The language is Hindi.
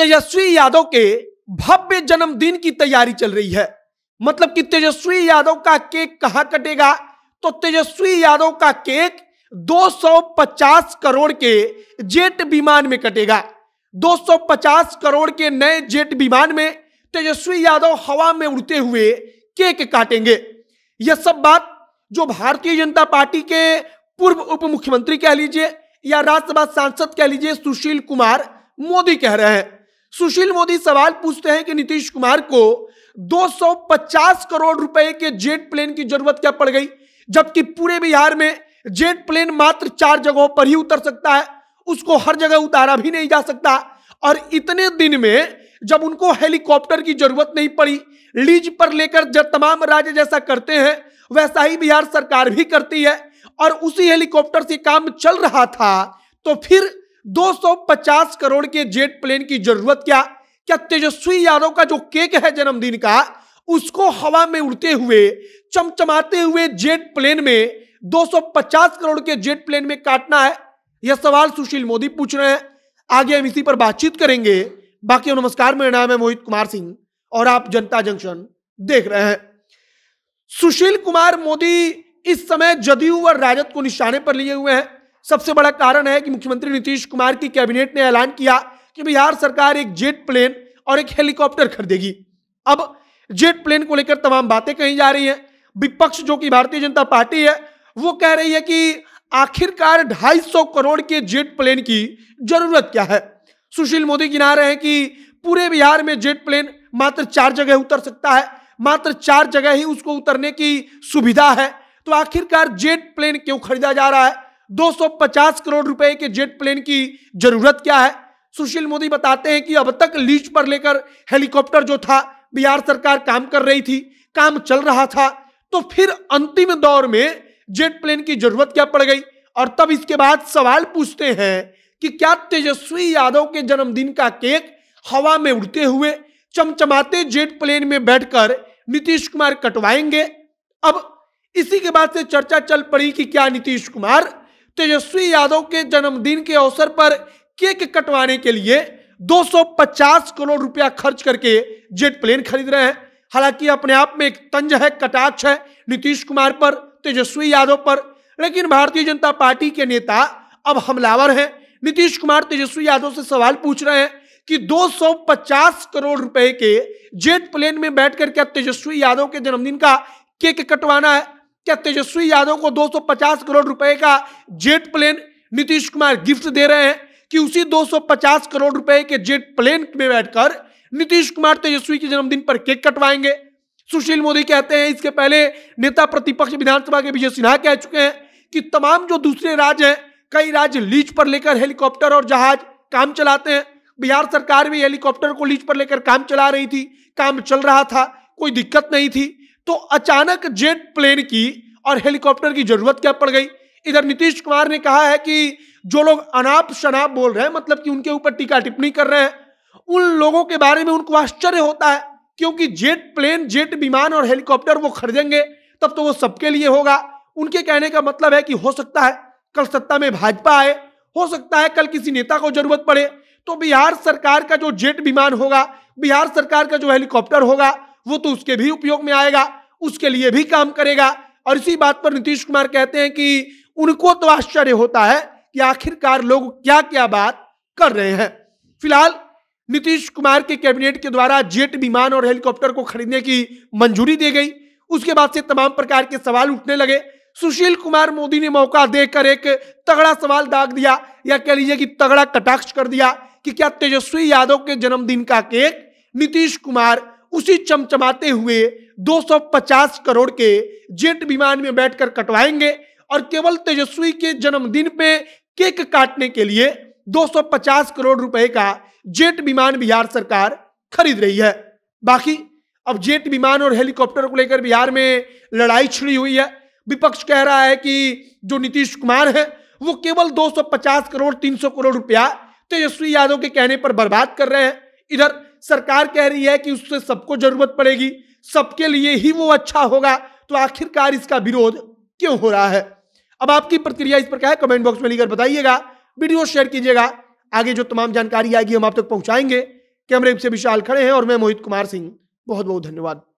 तेजस्वी यादव के भव्य जन्मदिन की तैयारी चल रही है मतलब कि तेजस्वी यादव का केक कहां कटेगा तो तेजस्वी यादव का केक 250 करोड़ के जेट विमान में कटेगा 250 करोड़ के नए जेट विमान में तेजस्वी यादव हवा में उड़ते हुए केक काटेंगे यह सब बात जो भारतीय जनता पार्टी के पूर्व उप मुख्यमंत्री कह लीजिए या राज्यसभा सांसद कह लीजिए सुशील कुमार मोदी कह रहे हैं सुशील मोदी सवाल पूछते हैं कि नीतीश कुमार को 250 करोड़ रुपए के जेट प्लेन की जरूरत क्या पड़ गई जबकि पूरे बिहार में जेट प्लेन मात्र चार जगहों पर ही उतर सकता है उसको हर जगह उतारा भी नहीं जा सकता और इतने दिन में जब उनको हेलीकॉप्टर की जरूरत नहीं पड़ी लीज पर लेकर जब तमाम राज्य जैसा करते हैं वैसा ही बिहार सरकार भी करती है और उसी हेलीकॉप्टर से काम चल रहा था तो फिर 250 करोड़ के जेट प्लेन की जरूरत क्या क्या तेजस्वी यादव का जो केक है जन्मदिन का उसको हवा में उड़ते हुए चमचमाते हुए जेट प्लेन में 250 करोड़ के जेट प्लेन में काटना है यह सवाल सुशील मोदी पूछ रहे हैं आगे हम इसी पर बातचीत करेंगे बाकी नमस्कार मेरा नाम है मोहित कुमार सिंह और आप जनता जंक्शन देख रहे हैं सुशील कुमार मोदी इस समय जदयू और राजद को निशाने पर लिए हुए हैं सबसे बड़ा कारण है कि मुख्यमंत्री नीतीश कुमार की कैबिनेट ने ऐलान किया कि बिहार सरकार एक जेट प्लेन और एक हेलीकॉप्टर खरीदेगी अब जेट प्लेन को लेकर तमाम बातें कही जा रही है विपक्ष जो कि भारतीय जनता पार्टी है वो कह रही है कि आखिरकार 250 करोड़ के जेट प्लेन की जरूरत क्या है सुशील मोदी गिना रहे हैं कि पूरे बिहार में जेट प्लेन मात्र चार जगह उतर सकता है मात्र चार जगह ही उसको उतरने की सुविधा है तो आखिरकार जेट प्लेन क्यों खरीदा जा रहा है 250 करोड़ रुपए के जेट प्लेन की जरूरत क्या है सुशील मोदी बताते हैं कि अब तक लीज पर लेकर हेलीकॉप्टर जो था बिहार सरकार काम कर रही थी काम चल रहा था तो फिर अंतिम दौर में जेट प्लेन की जरूरत क्या पड़ गई और तब इसके बाद सवाल पूछते हैं कि क्या तेजस्वी यादव के जन्मदिन का केक हवा में उड़ते हुए चमचमाते जेट प्लेन में बैठकर नीतीश कुमार कटवाएंगे अब इसी के बाद से चर्चा चल पड़ी कि क्या नीतीश कुमार तेजस्वी यादव के जन्मदिन के अवसर पर केक कटवाने के लिए 250 करोड़ रुपया खर्च करके जेट प्लेन खरीद रहे हैं हालांकि अपने आप में एक तंज है कटाक्ष है नीतीश कुमार पर तेजस्वी यादव पर लेकिन भारतीय जनता पार्टी के नेता अब हमलावर हैं नीतीश कुमार तेजस्वी यादव से सवाल पूछ रहे हैं कि 250 करोड़ रुपए के जेट प्लेन में बैठकर क्या तेजस्वी यादव के जन्मदिन का केक कटवाना है क्या तेजस्वी यादव को 250 करोड़ रुपए का jet plane Nitish Kumar gift दे रहे हैं कि उसी 250 करोड़ रुपए के जेट प्लेन में बैठकर नीतीश कुमार तेजस्वी के जन्मदिन पर केक कटवाएंगे सुशील मोदी कहते हैं इसके पहले नेता प्रतिपक्ष विधानसभा के विजय सिन्हा कह चुके हैं कि तमाम जो दूसरे राज्य हैं कई राज्य लीज पर लेकर हेलीकॉप्टर और जहाज काम चलाते हैं बिहार सरकार भी हेलीकॉप्टर को लीज पर लेकर काम चला रही थी काम चल रहा था कोई दिक्कत नहीं थी तो अचानक जेट प्लेन की और हेलीकॉप्टर की जरूरत क्या पड़ गई इधर नीतीश कुमार ने कहा है कि जो लोग अनाप शनाप बोल रहे हैं मतलब कि उनके ऊपर टीका टिप्पणी कर रहे हैं उन लोगों के बारे में उनको आश्चर्य होता है क्योंकि जेट प्लेन जेट विमान और हेलीकॉप्टर वो खरीदेंगे तब तो वो सबके लिए होगा उनके कहने का मतलब है कि हो सकता है कल सत्ता में भाजपा आए हो सकता है कल किसी नेता को जरूरत पड़े तो बिहार सरकार का जो जेट विमान होगा बिहार सरकार का जो हेलीकॉप्टर होगा वो तो उसके भी उपयोग में आएगा उसके लिए भी काम करेगा और इसी बात पर नीतीश कुमार कहते हैं कि उनको तो आश्चर्य होता है कि आखिरकार लोग क्या क्या बात कर रहे हैं फिलहाल नीतीश कुमार के कैबिनेट के द्वारा जेट विमान और हेलीकॉप्टर को खरीदने की मंजूरी दी गई उसके बाद से तमाम प्रकार के सवाल उठने लगे सुशील कुमार मोदी ने मौका देकर एक तगड़ा सवाल दाग दिया या कह लीजिए कि तगड़ा कटाक्ष कर दिया कि क्या तेजस्वी यादव के जन्मदिन का केक नीतीश कुमार उसी चमचमाते हुए 250 करोड़ के जेट विमान में बैठकर कटवाएंगे और केवल तेजस्वी के जन्मदिन पे केक काटने के लिए 250 करोड़ रुपए का जेट विमान बिहार सरकार खरीद रही है बाकी अब जेट विमान और हेलीकॉप्टर को लेकर बिहार में लड़ाई छिड़ी हुई है विपक्ष कह रहा है कि जो नीतीश कुमार है वो केवल 250 करोड़ 300 करोड़ रुपया तेजस्वी यादव के कहने पर बर्बाद कर रहे हैं इधर सरकार कह रही है कि उससे सबको जरूरत पड़ेगी सबके लिए ही वो अच्छा होगा तो आखिरकार इसका विरोध क्यों हो रहा है अब आपकी प्रतिक्रिया इस पर क्या है कमेंट बॉक्स में लिखकर बताइएगा वीडियो शेयर कीजिएगा आगे जो तमाम जानकारी आएगी हम आप तक पहुंचाएंगे कैमरे से विशाल खड़े हैं और मैं मोहित कुमार सिंह बहुत बहुत धन्यवाद